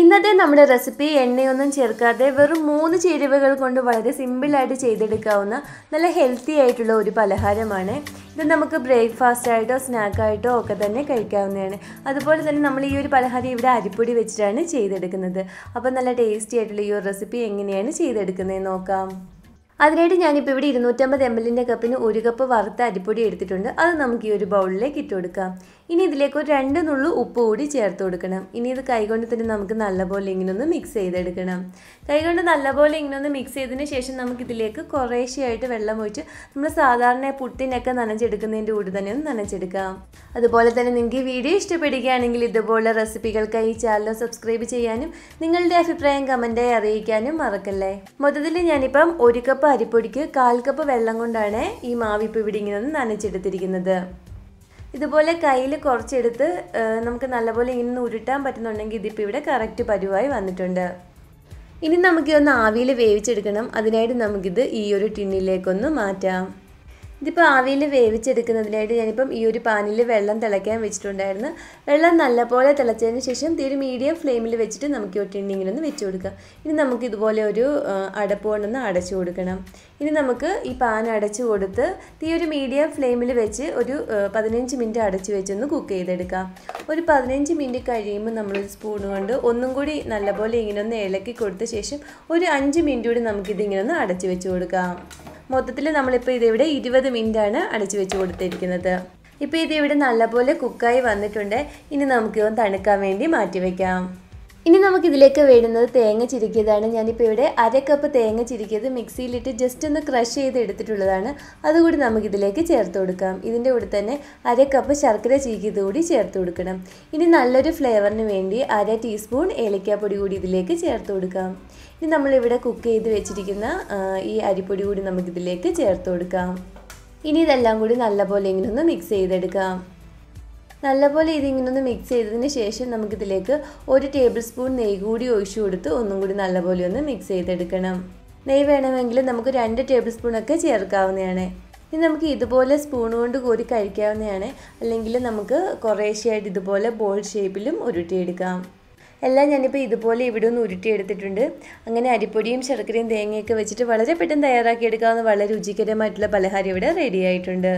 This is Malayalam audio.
ഇന്നത്തെ നമ്മുടെ റെസിപ്പി എണ്ണയൊന്നും ചേർക്കാതെ വെറും മൂന്ന് ചേരുവകൾ കൊണ്ട് വളരെ സിമ്പിളായിട്ട് ചെയ്തെടുക്കാവുന്ന നല്ല ഹെൽത്തി ആയിട്ടുള്ള ഒരു പലഹാരമാണ് ഇത് നമുക്ക് ബ്രേക്ക്ഫാസ്റ്റ് ആയിട്ടോ സ്നാക്കായിട്ടോ ഒക്കെ തന്നെ കഴിക്കാവുന്നതാണ് അതുപോലെ തന്നെ നമ്മൾ ഈ ഒരു പലഹാരം ഇവിടെ അരിപ്പൊടി വെച്ചിട്ടാണ് ചെയ്തെടുക്കുന്നത് അപ്പോൾ നല്ല ടേസ്റ്റി ആയിട്ടുള്ള ഈ ഒരു റെസിപ്പി എങ്ങനെയാണ് ചെയ്തെടുക്കുന്നത് നോക്കാം അതിനായിട്ട് ഞാനിപ്പോൾ ഇവിടെ ഇരുന്നൂറ്റമ്പത് എം എല്ലിൻ്റെ കപ്പിന് ഒരു കപ്പ് വറുത്ത അരിപ്പൊടി എടുത്തിട്ടുണ്ട് അത് നമുക്ക് ഈ ഒരു ബൗളിലേക്ക് ഇട്ടുകൊടുക്കാം ഇനി ഇതിലേക്ക് ഒരു രണ്ട് നുള്ളു ഉപ്പ് കൂടി ചേർത്ത് കൊടുക്കണം ഇനി ഇത് കൈകൊണ്ട് തന്നെ നമുക്ക് നല്ലപോലെ ഒന്ന് മിക്സ് ചെയ്തെടുക്കണം കൈകൊണ്ട് നല്ലപോലെ ഒന്ന് മിക്സ് ചെയ്തതിന് ശേഷം നമുക്ക് ഇതിലേക്ക് കുറേശ്ശെയായിട്ട് വെള്ളം ഒഴിച്ച് നമ്മൾ സാധാരണ പുട്ടിനൊക്കെ നനഞ്ഞെടുക്കുന്നതിൻ്റെ കൂടെ തന്നെ ഒന്ന് നനച്ചെടുക്കാം അതുപോലെ തന്നെ നിങ്ങൾക്ക് ഈ വീഡിയോ ഇഷ്ടപ്പെടുകയാണെങ്കിൽ ഇതുപോലെ റെസിപ്പികൾക്കായി ഈ ചാനൽ സബ്സ്ക്രൈബ് ചെയ്യാനും നിങ്ങളുടെ അഭിപ്രായം കമൻറ്റായി അറിയിക്കാനും മറക്കല്ലേ മൊത്തത്തിൽ ഞാനിപ്പം ഒരു കപ്പ് അരിപ്പൊടിക്ക് കാൽ കപ്പ് വെള്ളം കൊണ്ടാണ് ഈ മാവിപ്പ് ഇവിടെ ഇങ്ങനെ നനച്ചെടുത്തിരിക്കുന്നത് ഇതുപോലെ കയ്യിൽ കുറച്ചെടുത്ത് നമുക്ക് നല്ലപോലെ ഇന്ന് ഉരുട്ടാൻ പറ്റുന്നുണ്ടെങ്കിൽ ഇതിപ്പോൾ ഇവിടെ കറക്റ്റ് പരുവായി വന്നിട്ടുണ്ട് ഇനി നമുക്ക് ഒന്ന് ആവിയിൽ വേവിച്ചെടുക്കണം അതിനായിട്ട് നമുക്കിത് ഈ ഒരു ടിന്നിലേക്കൊന്ന് മാറ്റാം ഇതിപ്പോൾ ആവിയിൽ വേവിച്ചെടുക്കുന്നതിനായിട്ട് ഞാനിപ്പം ഈ ഒരു പാനിൽ വെള്ളം തിളയ്ക്കാൻ വെച്ചിട്ടുണ്ടായിരുന്നു വെള്ളം നല്ലപോലെ തിളച്ചതിന് ശേഷം തീരെ മീഡിയം ഫ്ലെയിമിൽ വെച്ചിട്ട് നമുക്ക് ഒട്ടിണ്ടി ഒന്ന് വെച്ച് കൊടുക്കുക ഇനി നമുക്ക് ഇതുപോലെ ഒരു അടപ്പ് കൊണ്ടൊന്ന് അടച്ചു കൊടുക്കണം ഇനി നമുക്ക് ഈ പാൻ അടച്ചു കൊടുത്ത് തീ ഒരു മീഡിയം ഫ്ലെയിമിൽ വെച്ച് ഒരു പതിനഞ്ച് മിനിറ്റ് അടച്ചു വെച്ചൊന്ന് കുക്ക് ചെയ്തെടുക്കാം ഒരു പതിനഞ്ച് മിനിറ്റ് കഴിയുമ്പോൾ നമ്മൾ സ്പൂൺ കൊണ്ട് ഒന്നും കൂടി നല്ലപോലെ ഇങ്ങനെ ഒന്ന് ഇളക്കി കൊടുത്ത ശേഷം ഒരു അഞ്ച് മിനിറ്റ് കൂടി നമുക്കിതിങ്ങനെ ഒന്ന് അടച്ചു വെച്ച് കൊടുക്കാം മൊത്തത്തിൽ നമ്മളിപ്പോൾ ഇതിവിടെ ഇരുപത് മിനിറ്റ് ആണ് അടച്ചു വെച്ച് കൊടുത്തിരിക്കുന്നത് ഇപ്പോൾ ഇതിവിടെ നല്ലപോലെ കുക്കായി വന്നിട്ടുണ്ട് ഇനി നമുക്ക് തണുക്കാൻ വേണ്ടി മാറ്റി വയ്ക്കാം ഇനി നമുക്കിതിലേക്ക് വേണ്ടുന്നത് തേങ്ങ ചിരിക്കിയതാണ് ഞാനിപ്പോൾ ഇവിടെ അര കപ്പ് തേങ്ങ ചിരിക്കിയത് മിക്സിയിലിട്ട് ജസ്റ്റ് ഒന്ന് ക്രഷ് ചെയ്ത് എടുത്തിട്ടുള്ളതാണ് അതുകൂടി നമുക്കിതിലേക്ക് ചേർത്ത് കൊടുക്കാം ഇതിൻ്റെ കൂടെ തന്നെ അര കപ്പ് ശർക്കര ചിരിക്കിയത് കൂടി ചേർത്ത് കൊടുക്കണം ഇനി നല്ലൊരു ഫ്ലേവറിന് വേണ്ടി അര ടീസ്പൂൺ ഏലക്കാപ്പൊടി കൂടി ഇതിലേക്ക് ചേർത്ത് കൊടുക്കാം ഇനി നമ്മളിവിടെ കുക്ക് ചെയ്ത് വെച്ചിരിക്കുന്ന ഈ അരിപ്പൊടി കൂടി നമുക്കിതിലേക്ക് ചേർത്ത് കൊടുക്കാം ഇനി ഇതെല്ലാം കൂടി നല്ലപോലെ ഇങ്ങനെ ഒന്ന് മിക്സ് ചെയ്തെടുക്കാം നല്ലപോലെ ഇതിങ്ങനെ ഒന്ന് മിക്സ് ചെയ്തതിന് ശേഷം നമുക്കിതിലേക്ക് ഒരു ടേബിൾ സ്പൂൺ നെയ്യ് കൂടി ഒഴിച്ചു കൊടുത്ത് ഒന്നും കൂടി നല്ലപോലെ ഒന്ന് മിക്സ് ചെയ്തെടുക്കണം നെയ്യ് വേണമെങ്കിൽ നമുക്ക് രണ്ട് ടേബിൾ സ്പൂണൊക്കെ ചേർക്കാവുന്നതാണ് ഇനി നമുക്ക് ഇതുപോലെ സ്പൂൺ കൊണ്ട് കോരി കഴിക്കാവുന്നതാണ് അല്ലെങ്കിൽ നമുക്ക് കുറേശ്ശെയായിട്ട് ഇതുപോലെ ബോൾ ഷേപ്പിലും ഉരുട്ടിയെടുക്കാം എല്ലാം ഞാനിപ്പോൾ ഇതുപോലെ ഇവിടെ ഒന്ന് ഉരുട്ടിയെടുത്തിട്ടുണ്ട് അങ്ങനെ അരിപ്പൊടിയും ശർക്കരയും തേങ്ങയൊക്കെ വെച്ചിട്ട് വളരെ പെട്ടെന്ന് തയ്യാറാക്കിയെടുക്കാവുന്ന വളരെ രുചികരമായിട്ടുള്ള പലഹാരം ഇവിടെ റെഡി ആയിട്ടുണ്ട്